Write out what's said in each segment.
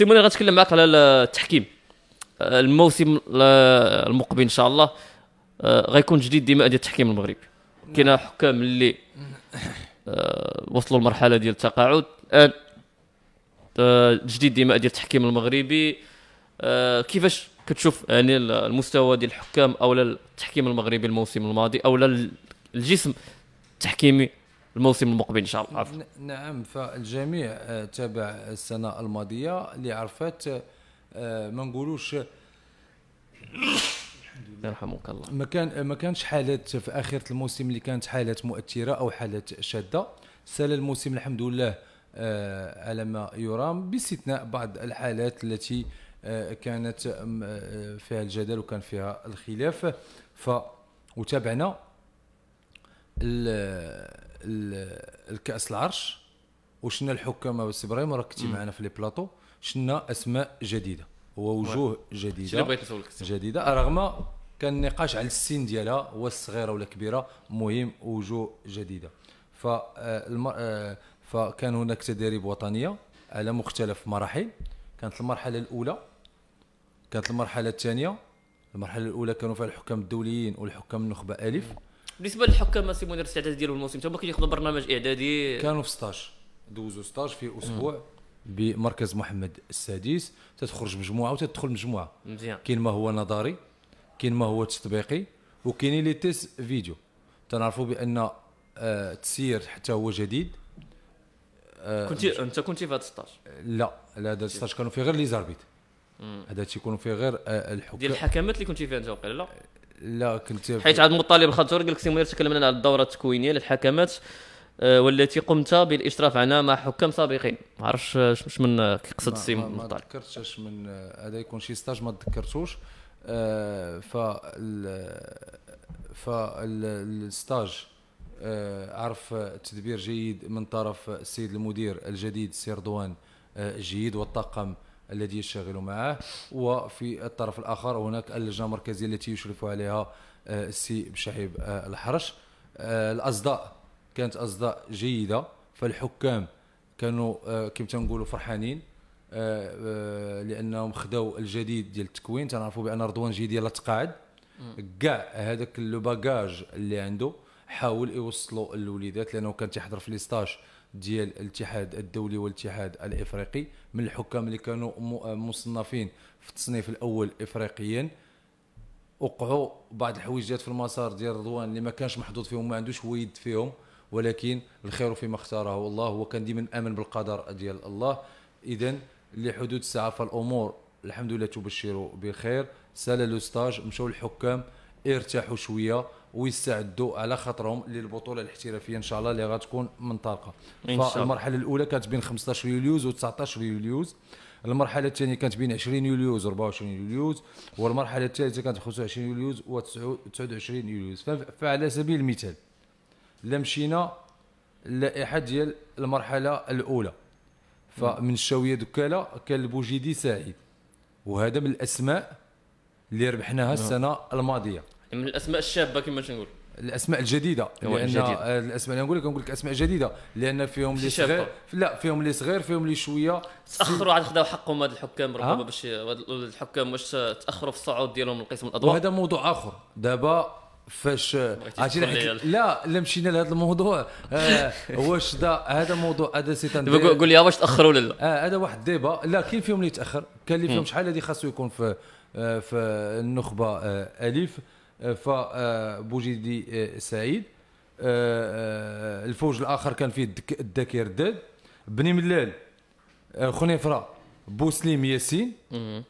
سيمون غنتكلم معك على التحكيم آه، الموسم المقبل ان شاء الله آه، غيكون جديد ديما ديال التحكيم المغربي كاين حكام اللي آه، وصلوا لمرحله ديال التقاعد الان جديد ديما ديال التحكيم المغربي كيفاش كتشوف يعني المستوى ديال الحكام او التحكيم المغربي الموسم الماضي او الجسم التحكيمي الموسم المقبل ان شاء الله نعم فالجميع آه، تابع السنه الماضيه اللي عرفت آه، ما نقولوش يرحمك الله ما كان ما كانش حالات في اخره الموسم اللي كانت حالات مؤثره او حالات شاده سال الموسم الحمد لله آه، على ما يرام باستثناء بعض الحالات التي كانت فيها الجدل وكان فيها الخلاف ف وتابعنا الكاس العرش وشنا الحكام سي ابراهيم راك كنتي معنا في لي بلاطو شنا اسماء جديده ووجوه جديده بغيت نسولك جديده رغم كان النقاش على السن ديالها هو الصغيره ولا كبيره مهم وجوه جديده ف آه، آه، فكان هناك تدريب وطنيه على مختلف مراحل كانت المرحله الاولى كانت المرحله الثانيه المرحله الاولى كانوا فيها الحكام الدوليين والحكام النخبه الف بالنسبه للحكام سيمون الاستعداد ديالو الموسم تما كياخذوا برنامج اعدادي كانوا في ستاج دوزوا ستاج في اسبوع بمركز محمد السادس تتخرج مجموعه وتدخل مجموعه مزيان كاين ما هو نظري كاين ما هو تطبيقي وكاين لي تيست فيديو تنعرفوا بان آه، تسير حتى هو جديد كنت آه، كنتي انت كنتي في هذا 16 لا لا هذا 16 كانوا فيه غير لي زاربيت هذا الشيء فيه غير آه، الحكام ديال الحكامات اللي كنتي فيها انت وقيلا لا لا كنت حيت عاد مطالب خاطر قال لك سيمونير تكلمنا على الدوره التكوينيه للحكمات آه، والتي قمت بالاشراف عنها مع حكام سابقين ما عرفتش اش من كيقصد السي ما تذكرتش اش من آه، هذا يكون شي ستاج ما تذكرتوش آه، ف فالستاج عرف تدبير جيد من طرف السيد المدير الجديد السي رضوان جيد والطاقم الذي يشتغل معه وفي الطرف الاخر هناك اللجنه المركزيه التي يشرف عليها آه، السي بشحيب آه، الحرش آه، الاصداء كانت اصداء جيده فالحكام كانوا كيما تنقولوا فرحانين لانهم خداو الجديد ديال التكوين تنعرفوا بان رضوان جيدي ديال تقاعد كاع هذاك لو باجاج اللي عنده حاول يوصلوا للوليدات لانه كان تيحضر في لي ستاج ديال الاتحاد الدولي والاتحاد الافريقي من الحكام اللي كانوا مصنفين في التصنيف الاول افريقيا وقعوا بعض الحويجات في المسار ديال رضوان اللي ما كانش محظوظ فيهم ما عندوش ويد فيهم ولكن الخير فيما اختاره الله هو كان ديما امن بالقدر ديال الله اذا لحدود الساعه فالامور الحمد لله تبشر بخير سال لو ستاج مشاو الحكام ارتاحوا شويه ويستعدوا على خاطرهم للبطوله الاحترافيه ان شاء الله اللي غتكون منطلقه فالمرحله الاولى كانت بين 15 يوليوز و19 يوليوز المرحله الثانيه كانت بين 20 يوليوز و24 يوليوز والمرحله الثالثه كانت 25 يوليوز و29 يوليوز فعلى سبيل المثال لا مشينا اللائحه ديال المرحله الاولى فمن الشاويه دوكالا كان البوجيدي سعيد وهذا من الاسماء اللي ربحناها نعم. السنه الماضيه من الاسماء الشابه كما تنقول الاسماء الجديده لان الجديد. الاسماء اللي نقول لك نقول لك اسماء جديده لان فيهم اللي صغير لا فيهم اللي صغير فيهم اللي شويه تاخروا عاد خداو حقهم هاد الحكام ربما أه؟ باش الحكام واش تاخروا في الصعود ديالهم لقسم الادوار وهذا موضوع اخر دابا فاش آه، عرفتي لا لا مشينا لهذا الموضوع آه واش دا هذا موضوع هذا سي قول لي واش تاخروا ولا لا آه هذا واحد ديبا لا كاين فيهم اللي تاخر كاين اللي فيهم شحال هذه خاصو يكون في آه، في النخبه الف آه، فبوجيدي آه، آه، سعيد الفوج الاخر كان فيه الذاكر داد بني ملال خنيفره بوسليم ياسين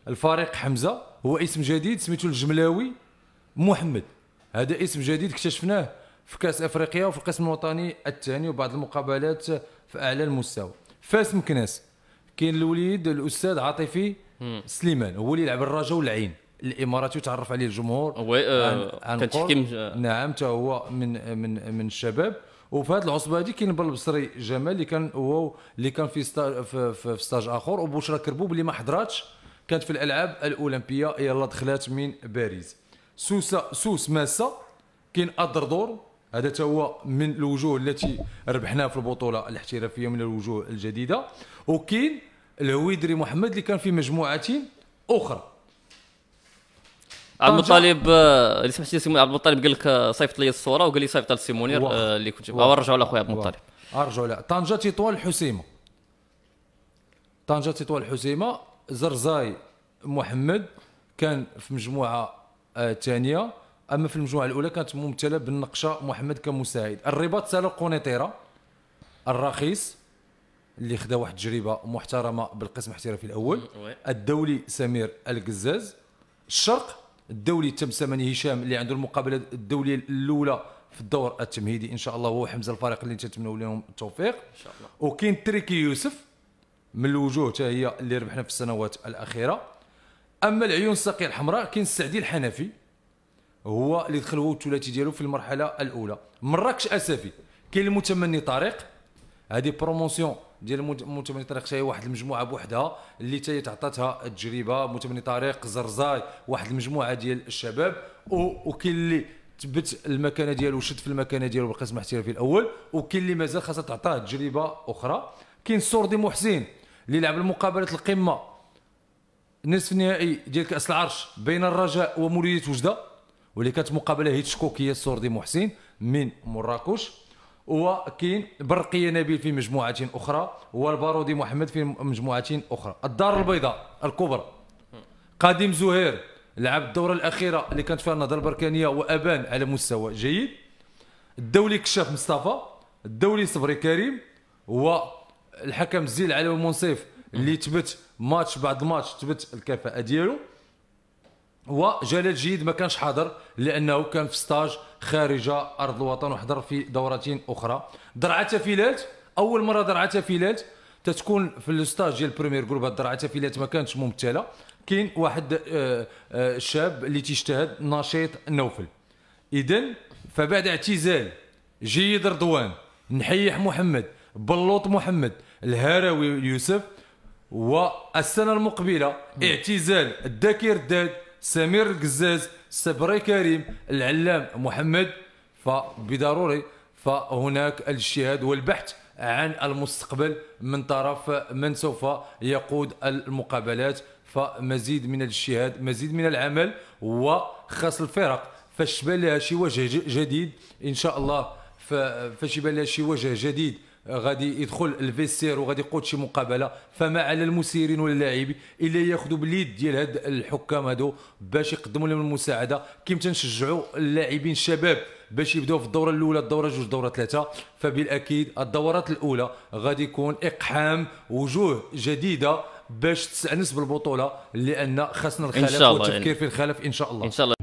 الفريق حمزه هو اسم جديد سميتو الجملاوي محمد هذا اسم جديد اكتشفناه في كاس افريقيا وفي القسم الوطني الثاني وبعض المقابلات في اعلى المستوى فاس مكناس كاين الوليد الاستاذ عاطفي سليمان هو اللي يلعب الرجاء والعين الاماراتي وتعرف عليه الجمهور وي آه كان تحكيم نعم حتى هو من من من الشباب وفي هذه العصبه هذه كاين بالبصري جمال اللي كان هو اللي كان في ستاج في, في ستاج اخر وبشرى كربوب اللي ما حضراتش كانت في الالعاب الاولمبيه يلا دخلات من باريس سوسه سوس ماسه كاين ادردور هذا هو من الوجوه التي ربحناها في البطوله الاحترافيه من الوجوه الجديده وكاين الهويدري محمد اللي كان في مجموعتين اخرى عبد المطلب آه، اللي سمحتي سيمون عبد المطلب قال لك آه، صيفط لي الصوره وقال لي صيفط لسيمونير آه، اللي كنت ورجعوا لاخويا عبد المطلب ارجعوا لا طنجه تطوال حسيمه طنجه تطوال حسيمه زرزاي محمد كان في مجموعه الثانيه اما في المجموعه الاولى كانت ممثله بالنقشه محمد كمساعد الرباط سالا قنيطيره الرخيص اللي خدا واحد التجربه محترمه بالقسم الاحترافي الاول الدولي سمير القزاز الشرق الدولي تم سمني هشام اللي عنده المقابله الدوليه الاولى في الدور التمهيدي ان شاء الله هو حمزه الفريق اللي تتمنوا لهم التوفيق ان شاء الله وكاين تريكي يوسف من الوجوه حتى هي اللي ربحنا في السنوات الاخيره اما العيون الساقيه الحمراء كاين السعدي الحنفي هو اللي دخل هو الثلاثي ديالو في المرحله الاولى مراكش اسفي كاين المتمني طارق هذه بروموسيون ديال متمني طريق شاي واحد المجموعه بوحدها اللي حتى تعطاتها التجربه متمني طريق زرزاي واحد المجموعه ديال الشباب وكاين اللي تبت المكانه ديالو شد في المكانه ديالو بالقسم الاحترافي الاول وكاين اللي مازال خاصها تعطاه تجربه اخرى كاين السوردي محسن اللي لعب المقابله القمه نصف النهائي ديال كاس العرش بين الرجاء ومولوديه وجده واللي كانت مقابله هيتشكوكيه السوردي محسن من مراكش وكاين برقيه نبيل في مجموعات اخرى والبارودي محمد في مجموعات اخرى الدار البيضاء الكبرى قديم زهير لعب الدوره الاخيره اللي كانت فيها النهضه البركانيه وابان على مستوى جيد الدولي كشاف مصطفى الدولي صبري كريم والحكم زيل علي المنصيف اللي تبت ماتش بعد ماتش تبت الكفاءه ديالو وجلال جيد ما كانش حاضر لانه كان في ستاج خارج ارض الوطن وحضر في دورتين اخرى درعة تفيلات اول مره درعة تفيلات تتكون في الستاج ديال بريمير جروب درعة تفيلات ما كانتش ممثله كاين واحد آه، آه، الشاب اللي تيجتهد نشيط نوفل اذا فبعد اعتزال جيد رضوان نحيح محمد بلوط محمد الهراوي يوسف والسنه المقبله اعتزال الذاكر الداد سمير القزاز صبري كريم العلام محمد فبضروري فهناك الاجتهاد والبحث عن المستقبل من طرف من سوف يقود المقابلات فمزيد من الاجتهاد مزيد من العمل وخاص الفرق فاش بان لها شي وجه جديد ان شاء الله فاش يبان لها شي وجه جديد غادي يدخل الفيسير وغادي يقود شي مقابله فما على المسيرين واللاعبين الا ياخذوا باليد ديال هاد الحكام هادو باش يقدموا لهم المساعده كيم تنشجعوا اللاعبين الشباب باش يبداو في الدوره الاولى الدوره جوج دوره ثلاثه فبالاكيد الدورات الاولى غادي يكون اقحام وجوه جديده باش تستانس بالبطوله لان خاصنا الخلف والتفكير في الخلف ان شاء الله ان شاء الله